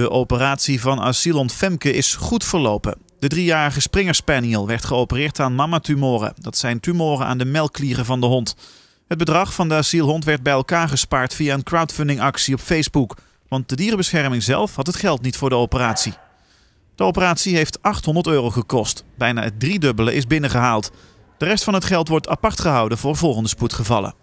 De operatie van asielhond Femke is goed verlopen. De driejarige springerspaniel werd geopereerd aan mammatumoren. Dat zijn tumoren aan de melkklieren van de hond. Het bedrag van de asielhond werd bij elkaar gespaard via een crowdfundingactie op Facebook. Want de dierenbescherming zelf had het geld niet voor de operatie. De operatie heeft 800 euro gekost. Bijna het driedubbele is binnengehaald. De rest van het geld wordt apart gehouden voor volgende spoedgevallen.